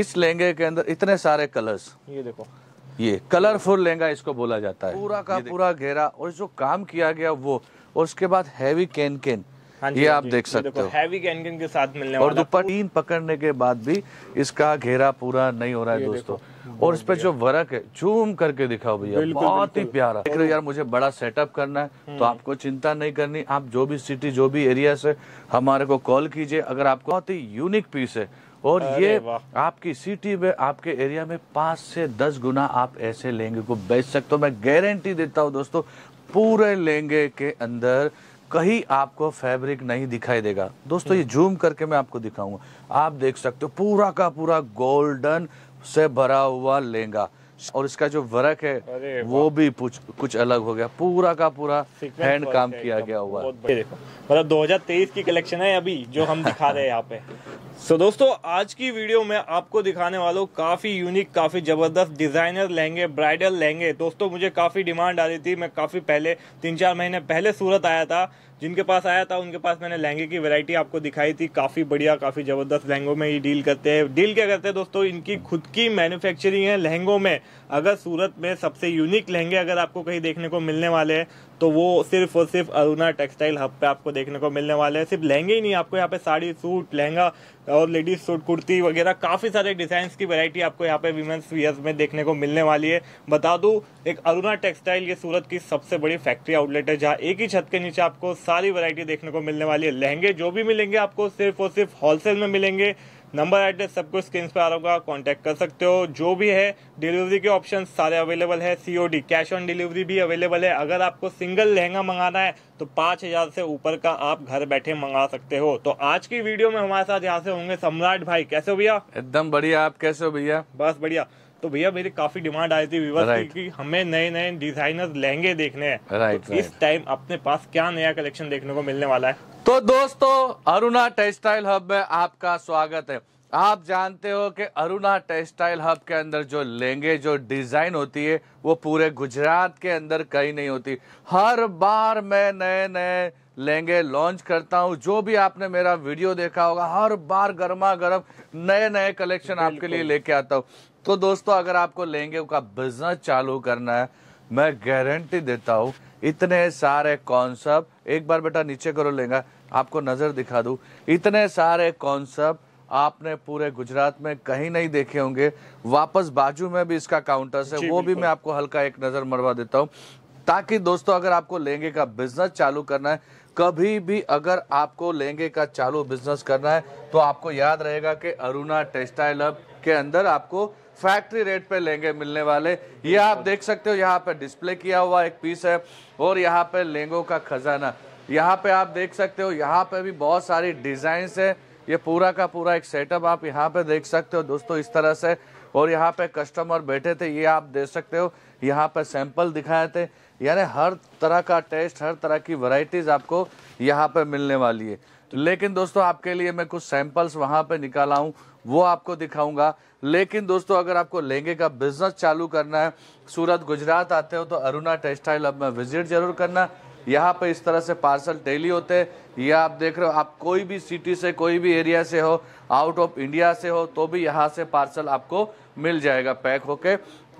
इस लहंगे के अंदर इतने सारे कलर्स ये देखो ये कलरफुल लहंगा इसको बोला जाता है पूरा का पूरा घेरा और जो काम किया गया वो और उसके बाद हैवी कैन कैन ये हाँ आप देख सकते हो हैवी कैन कैन के साथ मिलने और दोपहर तीन पकड़ने के बाद भी इसका घेरा पूरा नहीं हो रहा है दोस्तों और इस पे जो वर्क है झूम करके दिखाओ भैया बहुत ही प्यारा देख रहे यार मुझे बड़ा सेटअप करना है हम्म। तो आपको चिंता नहीं करनी आप जो भी सिटी जो भी एरिया से हमारे को कॉल कीजिए अगर आपको बहुत ही यूनिक पीस है और ये आपकी सिटी में आपके एरिया में पांच से दस गुना आप ऐसे लेंगे को बेच सकते हो मैं गारंटी देता हूँ दोस्तों पूरे लेंगे के अंदर कहीं आपको फैब्रिक नहीं दिखाई देगा दोस्तों ये जूम हम्म। करके मैं आपको दिखाऊंगा आप देख सकते हो पूरा का पूरा गोल्डन से भरा हुआ लेंगा और इसका जो वर्क है वो भी कुछ कुछ अलग हो गया पूरा का पूरा हैंड काम किया गया हुआ मतलब 2023 की कलेक्शन है अभी जो हम दिखा रहे हैं यहाँ पे सो so, दोस्तों आज की वीडियो में आपको दिखाने वालों काफ़ी यूनिक काफ़ी ज़बरदस्त डिज़ाइनर लहंगे ब्राइडल लहंगे दोस्तों मुझे काफ़ी डिमांड आ रही थी मैं काफ़ी पहले तीन चार महीने पहले सूरत आया था जिनके पास आया था उनके पास मैंने लहंगे की वैरायटी आपको दिखाई थी काफ़ी बढ़िया काफ़ी ज़बरदस्त लहंगों में ये डील करते हैं डील क्या करते हैं दोस्तों इनकी खुद की मैन्युफैक्चरिंग है लहंगों में अगर सूरत में सबसे यूनिक लहंगे अगर आपको कहीं देखने को मिलने वाले हैं तो वो सिर्फ और सिर्फ अरुणा टेक्सटाइल हब पे आपको देखने को मिलने वाले हैं सिर्फ लहंगे ही नहीं आपको यहाँ पे साड़ी सूट लहंगा और लेडीज सूट कुर्ती वगैरह काफ़ी सारे डिजाइन की वैरायटी आपको यहाँ पे वीमेंस वियर्स में देखने को मिलने वाली है बता दूँ एक अरुणा टेक्सटाइल ये सूरत की सबसे बड़ी फैक्ट्री आउटलेट है जहाँ एक ही छत के नीचे आपको सारी वरायटी देखने को मिलने वाली है लहंगे जो भी मिलेंगे आपको सिर्फ और सिर्फ होलसेल में मिलेंगे नंबर एड्रेस सब कुछ स्क्रीन पर आ रहा होगा कॉन्टैक्ट कर सकते हो जो भी है डिलीवरी के ऑप्शन सारे अवेलेबल है सीओडी कैश ऑन डिलीवरी भी अवेलेबल है अगर आपको सिंगल लहंगा मंगाना है तो पाँच हज़ार से ऊपर का आप घर बैठे मंगा सकते हो तो आज की वीडियो में हमारे साथ यहाँ से होंगे सम्राट भाई कैसे हो भैया एकदम बढ़िया आप कैसे हो भैया बस बढ़िया तो भैया मेरी काफी डिमांड आई थी विवर right. की हमें नए नए डिजाइनर लहंगे देखने हैं right, तो right. इस टाइम अपने पास क्या नया कलेक्शन देखने को मिलने वाला है तो दोस्तों अरुणा टेक्सटाइल हब में आपका स्वागत है आप जानते हो कि अरुणा टेक्सटाइल हब के अंदर जो लहंगे जो डिज़ाइन होती है वो पूरे गुजरात के अंदर कहीं नहीं होती हर बार मैं नए नए लहंगे लॉन्च करता हूँ जो भी आपने मेरा वीडियो देखा होगा हर बार गर्मा गर्म नए नए कलेक्शन आपके लिए लेके आता हूँ तो दोस्तों अगर आपको लहंगे का बिजनेस चालू करना है मैं गारंटी देता हूँ इतने सारे कॉन्सेप्ट एक बार बेटा नीचे करो लेंगा आपको नज़र दिखा दू इतने सारे कॉन्सेप्ट आपने पूरे गुजरात में कहीं नहीं देखे होंगे वापस बाजू में भी इसका काउंटर्स है वो भी मैं आपको हल्का एक नज़र मरवा देता हूँ ताकि दोस्तों अगर आपको लहंगे का बिजनेस चालू करना है कभी भी अगर आपको लहंगे का चालू बिजनेस करना है तो आपको याद रहेगा कि अरुणा टेक्सटाइल हब के अंदर आपको फैक्ट्री रेट पे लेंगे मिलने वाले ये आप देख सकते हो यहाँ पे डिस्प्ले किया हुआ एक पीस है और यहाँ पे लेंगो का खजाना यहाँ पे आप देख सकते हो यहाँ पे भी बहुत सारी डिजाइन है ये पूरा का पूरा एक सेटअप आप यहाँ पे देख सकते हो दोस्तों इस तरह से और यहाँ पे कस्टमर बैठे थे ये आप देख सकते हो यहाँ पे सैंपल दिखाए थे यानी हर तरह का टेस्ट हर तरह की वैरायटीज आपको यहाँ पे मिलने वाली है लेकिन दोस्तों आपके लिए मैं कुछ सैंपल्स वहाँ पे निकाला हूँ वो आपको दिखाऊंगा लेकिन दोस्तों अगर आपको लहंगे का बिजनेस चालू करना है सूरत गुजरात आते हो तो अरुणा टेक्सटाइल अब में विजिट जरूर करना यहाँ पे इस तरह से पार्सल डेली होते हैं या आप देख रहे हो आप कोई भी सिटी से कोई भी एरिया से हो आउट ऑफ इंडिया से हो तो भी यहाँ से पार्सल आपको मिल जाएगा पैक होके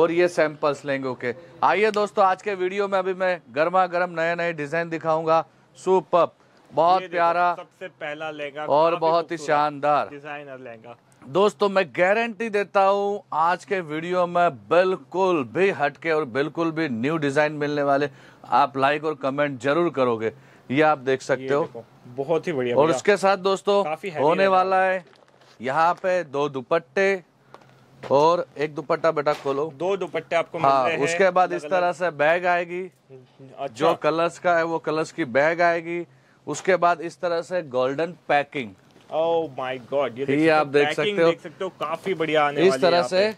और ये सैंपल्स लेंगे ओके आइए दोस्तों आज के वीडियो में अभी मैं गर्मा गर्म नए नए डिजाइन दिखाऊंगा सुपर बहुत प्यारा सबसे पहला लेगा और बहुत ही शानदार डिजाइनर लेगा दोस्तों मैं गारंटी देता हूं आज के वीडियो में बिल्कुल भी हटके और बिल्कुल भी न्यू डिजाइन मिलने वाले आप लाइक और कमेंट जरूर करोगे ये आप देख सकते हो बहुत ही बढ़िया और उसके साथ दोस्तों होने वाला है यहाँ पे दो दुपट्टे और एक दुपट्टा बेटा खोलो दो दुपट्टे आपको हाँ उसके बाद इस तरह से बैग आएगी अच्छा। जो कलर्स का है वो कलर्स की बैग आएगी उसके बाद इस तरह से golden packing oh my god ये देख आप देख सकते हो देख सकते हो काफी बढ़िया आने इस तरह से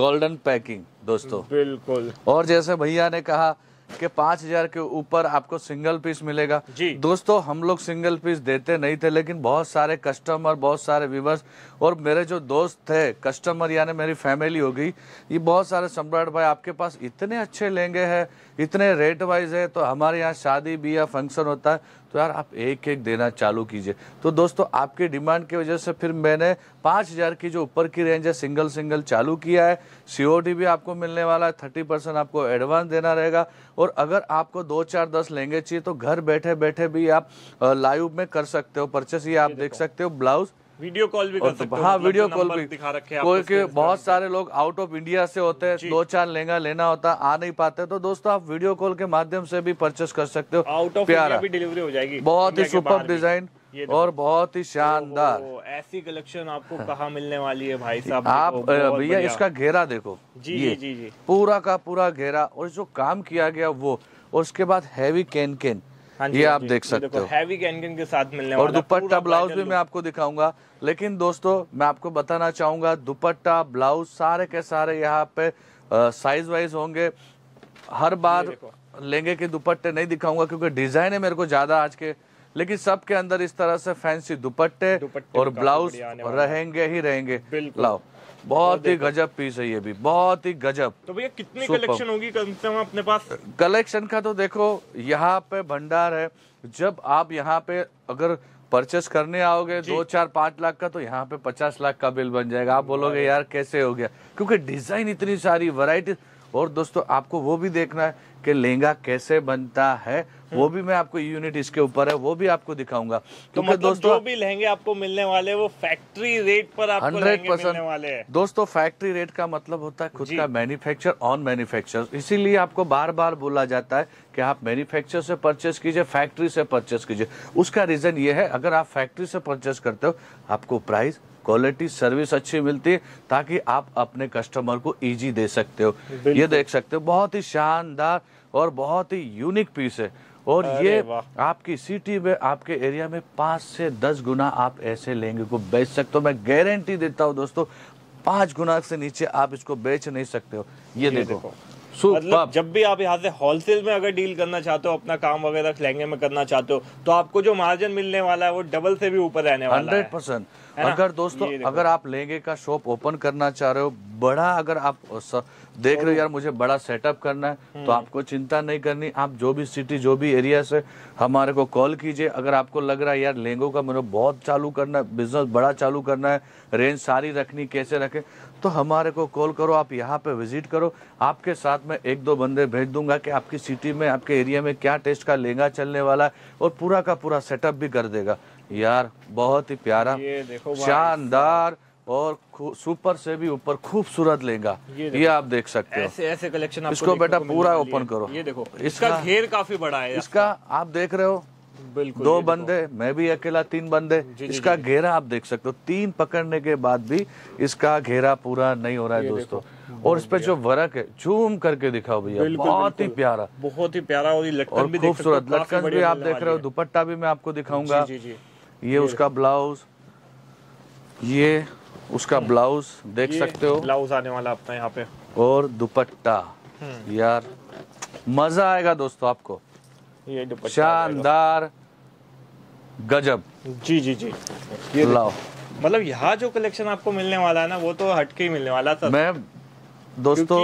गोल्डन पैकिंग दोस्तों बिल्कुल और जैसे भैया ने कहा कि पांच हजार के ऊपर आपको सिंगल पीस मिलेगा जी दोस्तों हम लोग सिंगल पीस देते नहीं थे लेकिन बहुत सारे कस्टमर बहुत सारे व्यूवर्स और मेरे जो दोस्त थे कस्टमर यानी मेरी फैमिली हो गई ये बहुत सारे सम्राट भाई आपके पास इतने अच्छे लहंगे हैं इतने रेट वाइज है तो हमारे यहाँ शादी ब्याह फंक्शन होता है तो यार आप एक एक देना चालू कीजिए तो दोस्तों आपके डिमांड की वजह से फिर मैंने पाँच हज़ार की जो ऊपर की रेंज है सिंगल सिंगल चालू किया है सीओडी भी आपको मिलने वाला है थर्टी परसेंट आपको एडवांस देना रहेगा और अगर आपको दो चार दस लेंगे चाहिए तो घर बैठे बैठे भी आप लाइव में कर सकते हो परचेस ये आप देख सकते हो ब्लाउज़ वीडियो कॉल भी कर तो- सकते हाँ मतलब वीडियो कॉल भी दिखा रखे क्योंकि बहुत सारे लोग आउट ऑफ इंडिया से होते हैं दो चार लहंगा लेना होता आ नहीं पाते तो दोस्तों आप वीडियो कॉल के माध्यम से भी परचेस कर सकते हो आउट ऑफ इंडिया भी डिलीवरी हो जाएगी बहुत ही सुपर डिजाइन और बहुत ही शानदार ऐसी कलेक्शन आपको कहा मिलने वाली है भाई साहब आप भैया इसका घेरा देखो जी जी जी पूरा का पूरा घेरा और जो काम किया गया वो उसके बाद हैवी कैन कैन हाँ ये हाँ आप देख सकते हो हैवी कैनकन के साथ मिलने और दुपट्टा ब्लाउज भी मैं आपको दिखाऊंगा लेकिन दोस्तों मैं आपको बताना चाहूंगा दुपट्टा ब्लाउज सारे के सारे यहाँ पे साइज वाइज होंगे हर बार लेंगे के दुपट्टे नहीं दिखाऊंगा क्योंकि डिजाइन है मेरे को ज्यादा आज के लेकिन सबके अंदर इस तरह से फैंसी दुपट्टे, दुपट्टे और तो ब्लाउज रहेंगे ही रहेंगे लाओ बहुत ही गजब पीस है ये भी बहुत ही गजब तो भैया कितनी कलेक्शन होगी कम से कम अपने पास कलेक्शन का तो देखो यहाँ पे भंडार है जब आप यहाँ पे अगर परचेस करने आओगे दो चार पांच लाख का तो यहाँ पे पचास लाख का बिल बन जाएगा आप बोलोगे यार कैसे हो गया क्योंकि डिजाइन इतनी सारी वैरायटी और दोस्तों आपको वो भी देखना है कि लहंगा कैसे बनता है वो भी मैं आपको यूनिट इसके ऊपर है वो भी आपको दिखाऊंगा तो मतलब दोस्तों जो भी लहंगे आपको मिलने वाले वो फैक्ट्री रेट पर आपको हंड्रेड परसेंट दोस्तों फैक्ट्री रेट का मतलब होता है खुद का मैन्युफैक्चर ऑन मैन्युफैक्चर इसीलिए आपको बार बार बोला जाता है कि आप मैन्युफैक्चर से परचेस कीजिए फैक्ट्री से परचेस कीजिए उसका रीजन ये है अगर आप फैक्ट्री से परचेस करते हो आपको प्राइस क्वालिटी सर्विस अच्छी मिलती है ताकि आप अपने कस्टमर को इजी दे सकते हो ये देख सकते हो बहुत ही शानदार और बहुत ही यूनिक पीस है और ये आपकी सिटी में आपके एरिया में पांच से दस गुना आप ऐसे लेंगे को बेच सकते हो मैं गारंटी देता हूँ दोस्तों पांच गुना से नीचे आप इसको बेच नहीं सकते हो ये, ये देखो, देखो। मतलब जब भी आप यहाँ से होलसेल में अगर डील करना चाहते हो अपना काम वगैरह लहंगे में करना चाहते हो तो आपको जो मार्जिन मिलने वाला है वो डबल से भी ऊपर रहने वाला 100%. है परसेंट अगर दोस्तों अगर आप लहंगे का शॉप ओपन करना चाह रहे हो बड़ा अगर आप देख रहे हो यार मुझे बड़ा सेटअप करना है तो हम्म। आपको चिंता नहीं करनी आप जो भी सिटी जो भी एरिया से हमारे को कॉल कीजिए अगर आपको लग रहा है यार लहंगों का मेरे बहुत चालू करना है बिजनेस बड़ा चालू करना है रेंज सारी रखनी कैसे रखें तो हमारे को कॉल करो आप यहाँ पे विजिट करो आपके साथ में एक दो बंदे भेज दूंगा कि आपकी सिटी में आपके एरिया में क्या टेस्ट का लहंगा चलने वाला है और पूरा का पूरा सेटअप भी कर देगा यार बहुत ही प्यारा शानदार और सुपर से भी ऊपर खूबसूरत लेगा ये, ये आप देख सकते हो ऐसे ऐसे कलेक्शन इसको बेटा पूरा ओपन करो ये देखो इसका घेर काफी बड़ा है इसका आप देख रहे हो दो बंदे मैं भी अकेला तीन बंदे जी, इसका घेरा आप देख सकते हो तीन पकड़ने के बाद भी इसका घेरा पूरा नहीं हो रहा है दोस्तों और इस पे जो वर्क है झूम करके दिखाओ भैया बहुत ही प्यारा बहुत ही प्यारा और लटकन भी खूबसूरत लटकन भी आप देख रहे हो दुपट्टा भी मैं आपको दिखाऊंगा ये उसका ब्लाउज ये उसका हम्म। ब्लाउज देख सकते हो ब्लाउज आने वाला आपका यहाँ पे और दुपट्टा हम्म। यार मजा आएगा दोस्तों आपको शानदार गजब जी जी जी ये लाओ मतलब यहाँ जो कलेक्शन आपको मिलने वाला है ना वो तो हटके ही मिलने वाला था मैं दोस्तों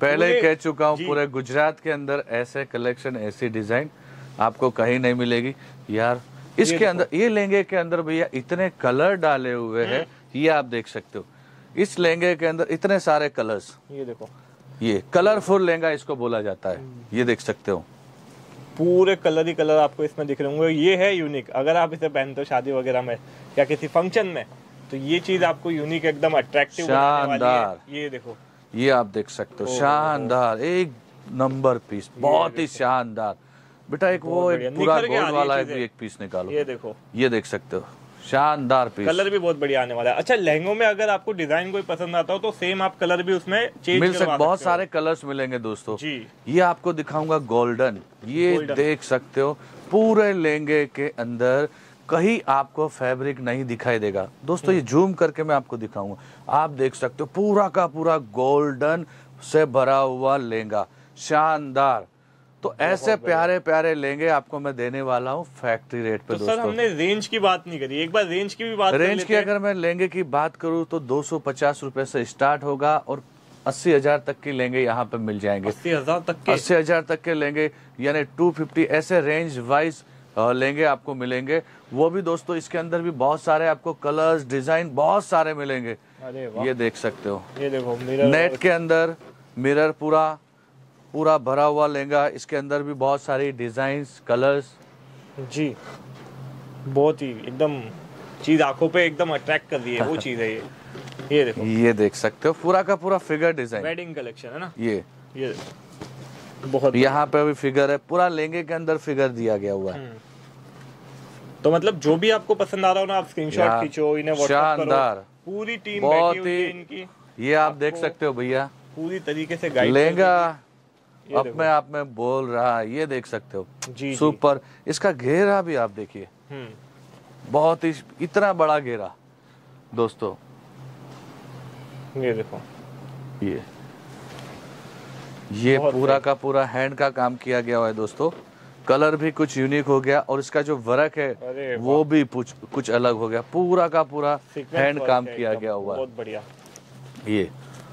पहले ही कह चुका हूँ पूरे गुजरात के अंदर ऐसे कलेक्शन ऐसी डिजाइन आपको कहीं नहीं मिलेगी यार इसके अंदर ये लहंगे के अंदर भैया इतने कलर डाले हुए हैं हम्म। ये आप देख सकते हो इस लहंगे के अंदर इतने सारे कलर्स ये देखो ये कलरफुल लहंगा इसको बोला जाता है हम्म। ये देख सकते हो पूरे कलर ही कलर आपको इसमें दिख रहे होंगे ये है यूनिक अगर आप इसे पहनते हो शादी वगैरह में या किसी फंक्शन में तो ये चीज आपको यूनिक एकदम अट्रैक्टिव शानदार ये देखो ये आप देख सकते हो शानदार एक नंबर पीस बहुत ही शानदार बेटा एक वो एक पूरा गोल्ड वाला एक पीस निकालो ये देखो ये देख सकते हो शानदार पीस कलर भी बहुत बढ़िया आने वाला है अच्छा लहंगों में अगर आपको डिजाइन कोई पसंद आता हो तो सेम आप कलर भी उसमें चेंज मिल सकते बहुत सारे कलर्स मिलेंगे दोस्तों जी ये आपको दिखाऊंगा गोल्डन ये गोल्डन। देख सकते हो पूरे लहंगे के अंदर कहीं आपको फैब्रिक नहीं दिखाई देगा दोस्तों ये जूम हम्म। करके मैं आपको दिखाऊंगा आप देख सकते हो पूरा का पूरा गोल्डन से भरा हुआ लहंगा शानदार तो ऐसे प्यारे प्यारे लेंगे आपको मैं देने वाला हूँ फैक्ट्री रेट पे तो सर हमने रेंज की बात नहीं करी एक बार रेंज की भी बात रेंज की अगर मैं लेंगे की बात करूँ तो दो सौ से स्टार्ट होगा और अस्सी हजार तक के लेंगे यहाँ पे मिल जाएंगे अस्सी हजार तक के अस्सी हजार तक के लेंगे यानी टू फिफ्टी ऐसे रेंज वाइज लेंगे आपको मिलेंगे वो भी दोस्तों इसके अंदर भी बहुत सारे आपको कलर्स डिजाइन बहुत सारे मिलेंगे ये देख सकते हो ये देखो नेट के अंदर मिरर पूरा पूरा भरा हुआ लहंगा इसके अंदर भी बहुत सारी डिजाइन कलर्स जी बहुत ही एकदम चीज़ आंखों पे एकदम अट्रैक्ट कर दी है वो चीज़ है ये ये देखो ये देख सकते हो पूरा का पूरा फिगर डिज़ाइन वेडिंग कलेक्शन है ना ये ये बहुत यहाँ पे भी फिगर है पूरा लहंगे के अंदर फिगर दिया गया हुआ है हम्म। तो मतलब जो भी आपको पसंद आ रहा हो ना आप स्क्रीनशॉट खींचो इन्हें शानदार पूरी टीम बहुत ही इनकी ये आप देख सकते हो भैया पूरी तरीके से गाइड लहंगा अपने आप में बोल रहा है ये देख सकते हो जी, सुपर जी। इसका घेरा भी आप देखिए हम्म। बहुत ही इतना बड़ा घेरा दोस्तों ये देखो ये ये पूरा का पूरा हैंड का काम किया गया हुआ है दोस्तों कलर भी कुछ यूनिक हो गया और इसका जो वर्क है वो भी कुछ कुछ अलग हो गया पूरा का पूरा हैंड काम किया गया हुआ बहुत बढ़िया ये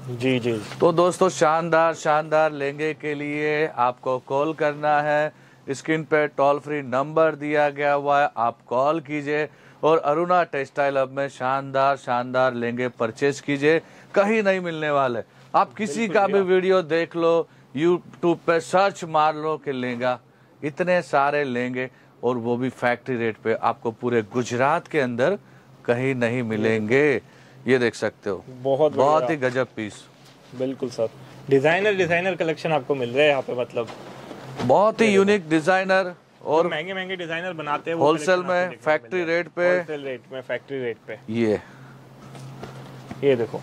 जी जी तो दोस्तों शानदार शानदार लहंगे के लिए आपको कॉल करना है स्क्रीन पे टोल फ्री नंबर दिया गया हुआ है आप कॉल कीजिए और अरुणा टेक्सटाइल हब में शानदार शानदार लहंगे परचेज कीजिए कहीं नहीं मिलने वाले आप किसी का भी वीडियो देख लो यूट्यूब पे सर्च मार लो कि लहंगा इतने सारे लहंगे और वो भी फैक्ट्री रेट पे आपको पूरे गुजरात के अंदर कहीं नहीं मिलेंगे ये देख सकते हो बहुत बहुत ही गजब पीस बिल्कुल सर डिजाइनर डिजाइनर कलेक्शन आपको मिल रहा है यहाँ पे मतलब बहुत ही यूनिक डिजाइनर और महंगे महंगे डिजाइनर बनाते हैं होलसेल में फैक्ट्री रेट पे होलसेल रेट में फैक्ट्री रेट पे ये ये देखो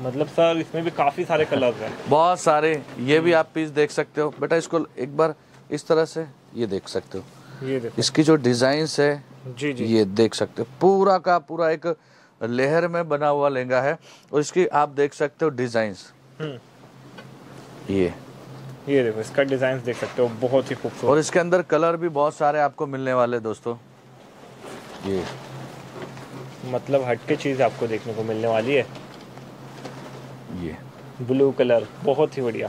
मतलब सर इसमें भी काफी सारे कलर हैं बहुत सारे ये भी आप पीस देख सकते हो बेटा इसको एक बार इस तरह से ये देख सकते हो ये देखो इसकी जो डिजाइन है जी जी ये देख सकते हो पूरा का पूरा एक लेहर में बना हुआ लहंगा है और इसकी आप देख सकते हो डिजाइन हम्म। ये ये देखो इसका डिजाइन देख सकते हो बहुत ही खूबसूरत और इसके अंदर कलर भी बहुत सारे आपको मिलने वाले दोस्तों ये मतलब हटके चीज आपको देखने को मिलने वाली है ये ब्लू कलर बहुत ही बढ़िया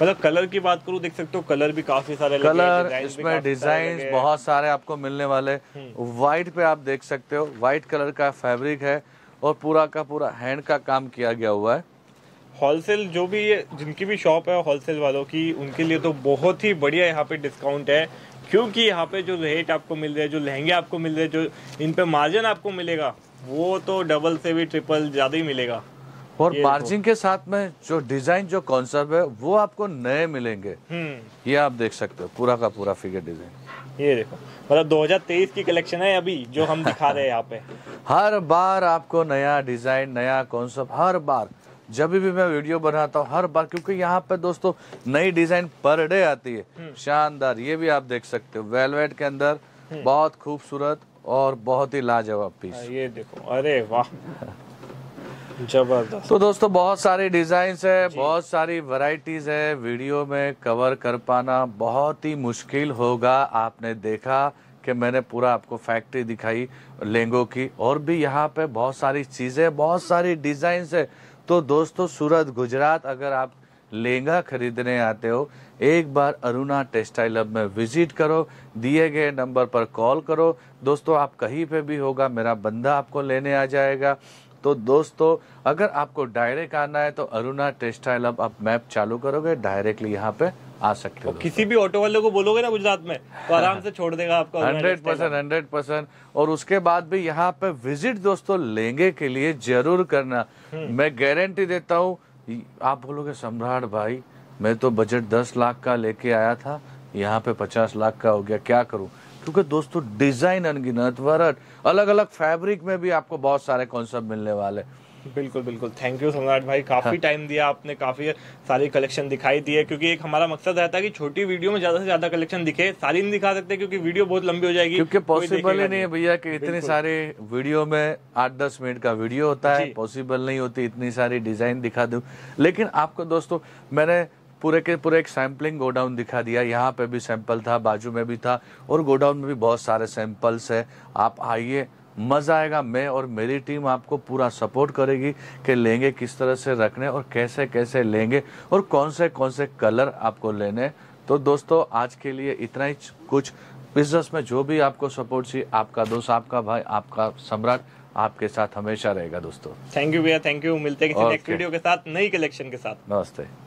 मतलब कलर की बात करूँ देख सकते हो कलर भी काफी सारे कलर इसमें डिजाइन बहुत सारे आपको मिलने वाले व्हाइट हम्म। पे आप देख सकते हो व्हाइट कलर का फैब्रिक है और पूरा का पूरा हैंड का काम किया गया हुआ है होलसेल जो भी जिनकी भी शॉप है होलसेल वालों की उनके लिए तो बहुत ही बढ़िया यहाँ पे डिस्काउंट है क्योंकि यहाँ पे जो रेट आपको मिल रहे हैं जो लहंगे आपको मिल रहे हैं जो इन पे मार्जिन आपको मिलेगा वो तो डबल से भी ट्रिपल ज़्यादा ही मिलेगा और मार्जिन तो- के साथ में जो डिजाइन जो कॉन्सेप्ट है वो आपको नए मिलेंगे हम्म। ये आप देख सकते हो पूरा का पूरा फिगर डिजाइन ये देखो मतलब 2023 की कलेक्शन है अभी जो हम दिखा रहे हैं यहाँ पे हर बार आपको नया डिजाइन नया कॉन्सेप्ट हर बार जब भी मैं वीडियो बनाता हूँ हर बार क्योंकि यहाँ पे दोस्तों नई डिजाइन पर डे आती है हम्म। शानदार ये भी आप देख सकते हो वेलवेट के अंदर हम्म। बहुत खूबसूरत और बहुत ही लाजवाब पीस हाँ, ये देखो अरे वाह जबरदस्त तो दोस्तों बहुत सारे डिजाइन है बहुत सारी वराइटीज है वीडियो में कवर कर पाना बहुत ही मुश्किल होगा आपने देखा कि मैंने पूरा आपको फैक्ट्री दिखाई लेंगो की और भी यहाँ पे बहुत सारी चीज़ें बहुत सारी डिजाइन है तो दोस्तों सूरत गुजरात अगर आप लेंगा खरीदने आते हो एक बार अरुणा टेक्सटाइल हब में विजिट करो दिए गए नंबर पर कॉल करो दोस्तों आप कहीं पे भी होगा मेरा बंदा आपको लेने आ जाएगा तो दोस्तों अगर आपको डायरेक्ट आना है तो अरुणा टेक्सटाइल अब आप मैप चालू करोगे डायरेक्टली यहाँ पे आ सकते हो किसी भी ऑटो वाले को बोलोगे ना गुजरात में तो आराम से छोड़ देगा आपको हंड्रेड परसेंट हंड्रेड परसेंट और उसके बाद भी यहाँ पे विजिट दोस्तों लेंगे के लिए जरूर करना हम्म। मैं गारंटी देता हूँ आप बोलोगे सम्राट भाई मैं तो बजट दस लाख का लेके आया था यहाँ पे पचास लाख का हो गया क्या करूँ क्योंकि दोस्तों डिज़ाइन अनगिनत वरट अलग अलग फैब्रिक में भी आपको बहुत सारे कॉन्सेप्ट मिलने वाले बिल्कुल बिल्कुल थैंक यू सम्राट भाई काफ़ी टाइम हाँ। दिया आपने काफ़ी सारी कलेक्शन दिखाई दी है क्योंकि एक हमारा मकसद रहता है कि छोटी वीडियो में ज़्यादा से ज़्यादा कलेक्शन दिखे सारी नहीं दिखा सकते क्योंकि वीडियो बहुत लंबी हो जाएगी क्योंकि पॉसिबल ही नहीं है भैया कि इतने सारे वीडियो में आठ दस मिनट का वीडियो होता है पॉसिबल नहीं होती इतनी सारी डिज़ाइन दिखा दू लेकिन आपको दोस्तों मैंने पूरे के पूरे एक सैम्पलिंग गोडाउन दिखा दिया यहाँ पे भी सैंपल था बाजू में भी था और गोडाउन में भी बहुत सारे सैंपल्स है आप आइए मज़ा आएगा मैं और मेरी टीम आपको पूरा सपोर्ट करेगी कि लेंगे किस तरह से रखने और कैसे कैसे लेंगे और कौन से कौन से कलर आपको लेने तो दोस्तों आज के लिए इतना ही कुछ बिजनेस में जो भी आपको सपोर्ट चाहिए आपका दोस्त आपका भाई आपका सम्राट आपके साथ हमेशा रहेगा दोस्तों थैंक यू भैया थैंक यू मिलते हैं नेक्स्ट वीडियो के साथ नई कलेक्शन के साथ नमस्ते